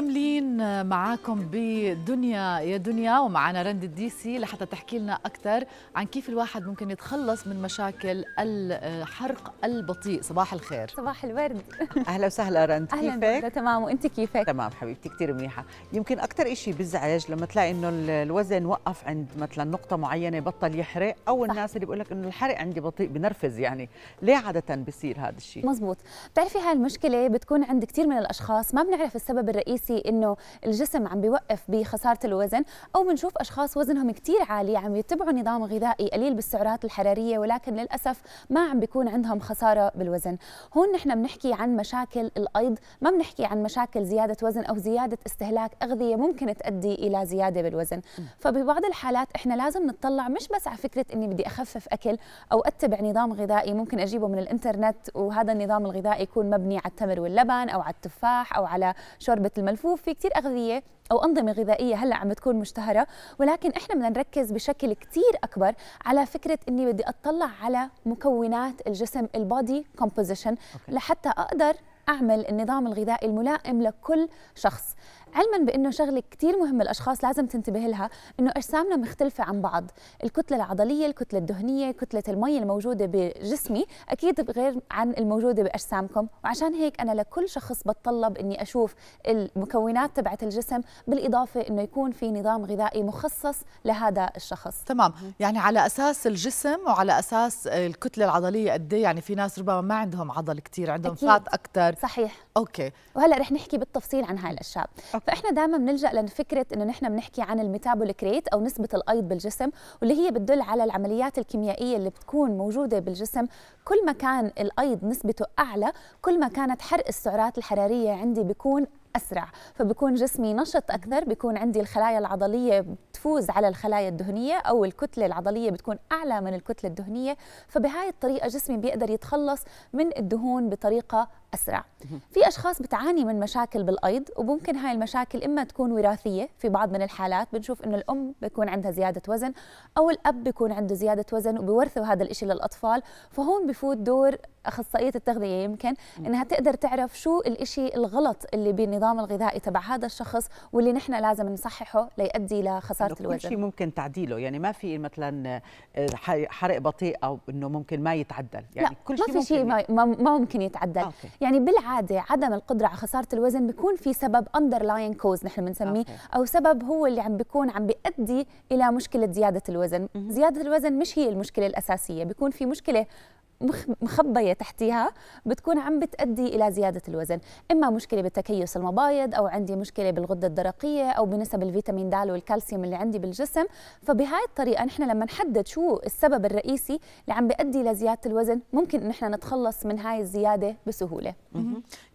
مكملين معاكم بدنيا يا دنيا ومعنا رند الديسي لحتى تحكي لنا اكثر عن كيف الواحد ممكن يتخلص من مشاكل الحرق البطيء صباح الخير صباح الورد اهلا وسهلا رند أهلا كيفك تمام وانت كيفك تمام حبيبتي كثير منيحه يمكن اكثر شيء بيزعج لما تلاقي انه الوزن وقف عند مثلا نقطه معينه بطل يحرق او صح. الناس اللي بيقول لك انه الحرق عندي بطيء بنرفز يعني ليه عاده بصير هذا الشيء مزبوط بتعرفي هاي المشكله بتكون عند كثير من الاشخاص ما بنعرف السبب الرئيسي نفسي انه الجسم عم بيوقف بخساره الوزن او بنشوف اشخاص وزنهم كثير عالي عم يتبعوا نظام غذائي قليل بالسعرات الحراريه ولكن للاسف ما عم بيكون عندهم خساره بالوزن هون نحن بنحكي عن مشاكل الايض ما بنحكي عن مشاكل زياده وزن او زياده استهلاك اغذيه ممكن تؤدي الى زياده بالوزن فببعض الحالات احنا لازم نطلع مش بس على فكره اني بدي اخفف اكل او اتبع نظام غذائي ممكن اجيبه من الانترنت وهذا النظام الغذائي يكون مبني على التمر واللبن او على التفاح او على شوربه الملف بنشوفوه في كثير اغذيه او انظمه غذائيه هلا عم بتكون مشتهره ولكن احنا بدنا نركز بشكل كثير اكبر على فكره اني بدي اطلع على مكونات الجسم البادي كومبوزيشن لحتى اقدر اعمل النظام الغذائي الملائم لكل شخص علما بانه شغله كثير مهمه الاشخاص لازم تنتبه لها انه اجسامنا مختلفه عن بعض الكتله العضليه الكتله الدهنيه كتله المي الموجوده بجسمي اكيد غير عن الموجوده باجسامكم وعشان هيك انا لكل شخص بتطلب اني اشوف المكونات تبعت الجسم بالاضافه انه يكون في نظام غذائي مخصص لهذا الشخص تمام يعني على اساس الجسم وعلى اساس الكتله العضليه قد إيه؟ يعني في ناس ربما ما عندهم عضل كثير عندهم أكيد. فات اكثر صحيح اوكي وهلا رح نحكي بالتفصيل عن هاي الاشياء فاحنا دايما بنلجا لفكره انه نحن بنحكي عن الميتابوليك ريت او نسبه الايض بالجسم واللي هي بتدل على العمليات الكيميائيه اللي بتكون موجوده بالجسم كل ما كان الايض نسبته اعلى كل ما كانت حرق السعرات الحراريه عندي بيكون اسرع فبكون جسمي نشط اكثر بكون عندي الخلايا العضليه بتفوز على الخلايا الدهنيه او الكتله العضليه بتكون اعلى من الكتله الدهنيه فبهاي الطريقه جسمي بيقدر يتخلص من الدهون بطريقه اسرع في اشخاص بتعاني من مشاكل بالايض وممكن هاي المشاكل اما تكون وراثيه في بعض من الحالات بنشوف انه الام بيكون عندها زياده وزن او الاب بيكون عنده زياده وزن وبيورثوا هذا الشيء للاطفال فهون بفوت دور اخصائيه التغذيه يمكن انها تقدر تعرف شو الشيء الغلط اللي بين النظام الغذائي تبع هذا الشخص واللي نحن لازم نصححه ليؤدي لخساره الوزن كل شيء ممكن تعديله يعني ما في مثلا آه، حرق بطيء او انه ممكن ما يتعدل يعني لا كل شيء ما في شيء ما, ما ممكن يتعدل آه، أوكي. يعني بالعاده عدم القدره على خساره الوزن بيكون في سبب اندرلاين كوز نحن بنسميه آه، او سبب هو اللي عم بيكون عم بيؤدي الى مشكله زياده الوزن زياده الوزن مش هي المشكله الاساسيه بيكون في مشكله مخبية تحتيها بتكون عم بتأدي إلى زيادة الوزن إما مشكلة بالتكيس المبايض أو عندي مشكلة بالغدة الدرقية أو بنسب الفيتامين د والكالسيوم اللي عندي بالجسم فبهاي الطريقة نحن لما نحدد شو السبب الرئيسي اللي عم بيؤدي زيادة الوزن ممكن نحن نتخلص من هاي الزيادة بسهولة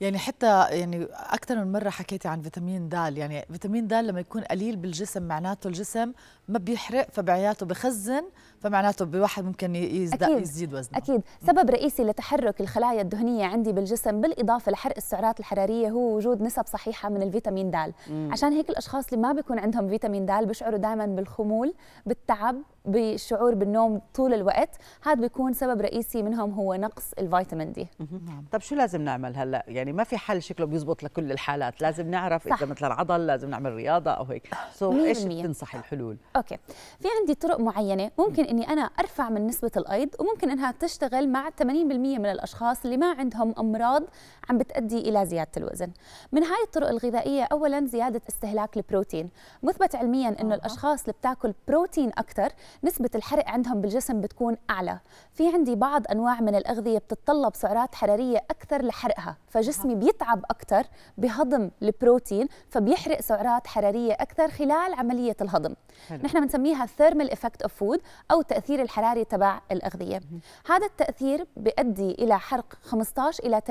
يعني حتى يعني أكثر من مرة حكيتي عن فيتامين د يعني فيتامين د لما يكون قليل بالجسم معناته الجسم ما بيحرق فبعياته بخزن فمعناته بواحد ممكن يزداد يزيد وزنه أكيد سبب رئيسي لتحرك الخلايا الدهنية عندي بالجسم بالإضافة لحرق السعرات الحرارية هو وجود نسب صحيحة من الفيتامين د عشان هيك الأشخاص اللي ما بيكون عندهم فيتامين د بيشعروا دائما بالخمول بالتعب بالشعور بالنوم طول الوقت هذا بيكون سبب رئيسي منهم هو نقص الفيتامين دي نعم. طب شو لازم نعمل هلا يعني ما في حل شكله بيزبط لكل الحالات لازم نعرف صح. اذا مثل العضل لازم نعمل رياضه او هيك سو so ايش بتنصح الحلول اوكي في عندي طرق معينه ممكن اني انا ارفع من نسبه الايض وممكن انها تشتغل مع 80% من الاشخاص اللي ما عندهم امراض عم بتؤدي الى زياده الوزن من هاي الطرق الغذائيه اولا زياده استهلاك البروتين مثبت علميا انه الاشخاص اللي بتاكل بروتين اكثر نسبة الحرق عندهم بالجسم بتكون أعلى في عندي بعض أنواع من الأغذية بتتطلب سعرات حرارية أكثر لحرقها فجسمي بيتعب أكثر بهضم البروتين فبيحرق سعرات حرارية أكثر خلال عملية الهضم حلو. نحن بنسميها thermal effect of food أو التأثير الحراري تبع الأغذية هذا التأثير بيؤدي إلى حرق 15 إلى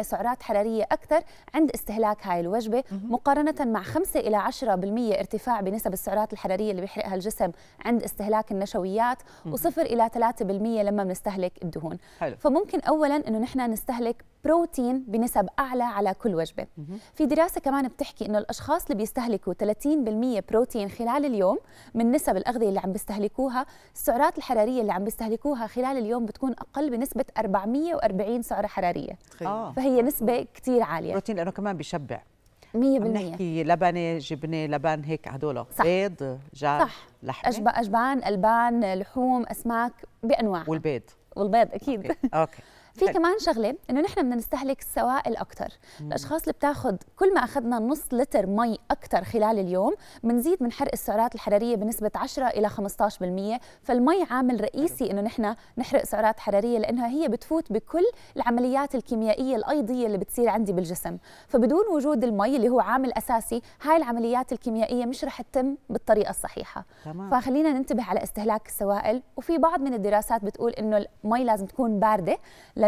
30% سعرات حرارية أكثر عند استهلاك هاي الوجبة مقارنة مع 5 إلى 10% ارتفاع بنسب السعرات الحرارية اللي بيحرقها الجسم عند استهلاك استهلاك النشويات و وصفر إلى 3% لما بنستهلك الدهون حلو. فممكن أولا أنه نحن نستهلك بروتين بنسب أعلى على كل وجبة مم. في دراسة كمان بتحكي أنه الأشخاص اللي بيستهلكوا 30% بروتين خلال اليوم من نسب الأغذية اللي عم بيستهلكوها السعرات الحرارية اللي عم بيستهلكوها خلال اليوم بتكون أقل بنسبة 440 سعرة حرارية آه. فهي نسبة كثير عالية بروتين لأنه كمان بيشبع مية بالمية نحكي لبنه جبنه لبن هيك هدول بيض جاف صح لحمه أجب... اجبان البان لحوم اسماك بأنواع والبيض والبيض اكيد اوكي, أوكي. في كمان شغله انه نحن بدنا نستهلك السوائل اكثر الاشخاص اللي بتاخذ كل ما اخذنا نص لتر مي اكثر خلال اليوم بنزيد من حرق السعرات الحراريه بنسبه 10 الى 15% فالمي عامل رئيسي انه نحن نحرق سعرات حراريه لانها هي بتفوت بكل العمليات الكيميائيه الايضيه اللي بتصير عندي بالجسم فبدون وجود المي اللي هو عامل اساسي هاي العمليات الكيميائيه مش رح تتم بالطريقه الصحيحه تمام. فخلينا ننتبه على استهلاك السوائل وفي بعض من الدراسات بتقول انه المي لازم تكون بارده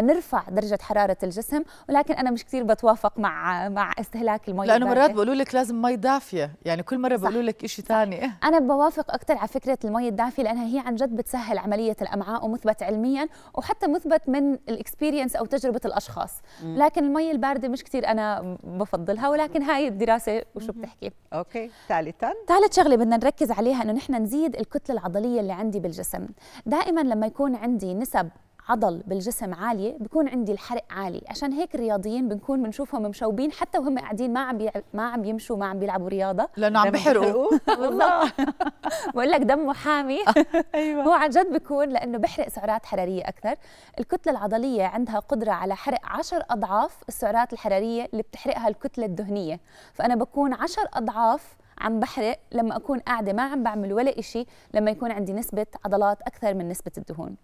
لنرفع درجه حراره الجسم ولكن انا مش كثير بتوافق مع مع استهلاك المي لانه مرات بيقولوا لك لازم مي دافيه يعني كل مره بيقولوا لك شيء ثاني انا بوافق اكثر على فكره المي الدافيه لانها هي عن جد بتسهل عمليه الامعاء ومثبت علميا وحتى مثبت من الاكسبيرينس او تجربه الاشخاص م. لكن المي البارده مش كثير انا بفضلها ولكن هاي الدراسه وشو بتحكي اوكي ثالثا ثالث شغله بدنا نركز عليها انه نحن نزيد الكتله العضليه اللي عندي بالجسم دائما لما يكون عندي نسب عضل بالجسم عاليه بكون عندي الحرق عالي عشان هيك الرياضيين بنكون بنشوفهم مشوبين حتى وهم قاعدين ما عم بي... ما عم يمشوا ما عم بيلعبوا رياضه لانه عم بحرقوا والله بقول لك دمه حامي ايوه هو عن جد بكون لانه بحرق سعرات حراريه اكثر الكتله العضليه عندها قدره على حرق 10 اضعاف السعرات الحراريه اللي بتحرقها الكتله الدهنيه فانا بكون 10 اضعاف عم بحرق لما اكون قاعده ما عم بعمل ولا شيء لما يكون عندي نسبه عضلات اكثر من نسبه الدهون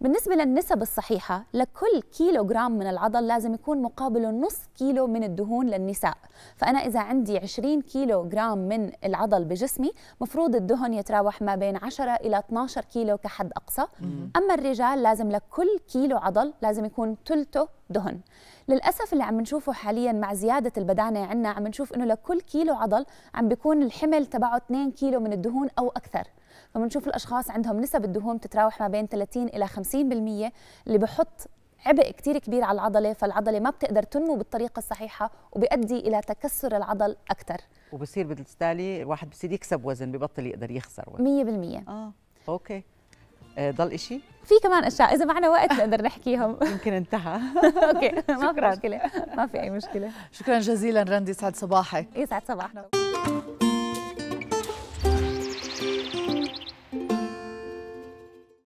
بالنسبه للنسب الصحيحه لكل كيلو جرام من العضل لازم يكون مقابله نص كيلو من الدهون للنساء فانا اذا عندي 20 كيلو جرام من العضل بجسمي مفروض الدهن يتراوح ما بين 10 الى 12 كيلو كحد اقصى اما الرجال لازم لكل كيلو عضل لازم يكون ثلثه دهن للاسف اللي عم نشوفه حاليا مع زياده البدانه عندنا عم نشوف انه لكل كيلو عضل عم بيكون الحمل تبعه 2 كيلو من الدهون او اكثر فبنشوف الاشخاص عندهم نسب الدهون بتتراوح ما بين 30 الى 50% اللي بحط عبء كتير كبير على العضلة فالعضلة ما بتقدر تنمو بالطريقة الصحيحة وبيؤدي إلى تكسر العضل أكثر وبصير بالتالي الواحد بصير يكسب وزن ببطل يقدر يخسر وزن 100% آه أوكي آه، ضل إشي؟ في كمان اشياء اذا معنا وقت نقدر نحكيهم يمكن انتهى اوكي ما في مشكله ما في اي مشكله شكرا جزيلا رندي يسعد صباحك يسعد صباحنا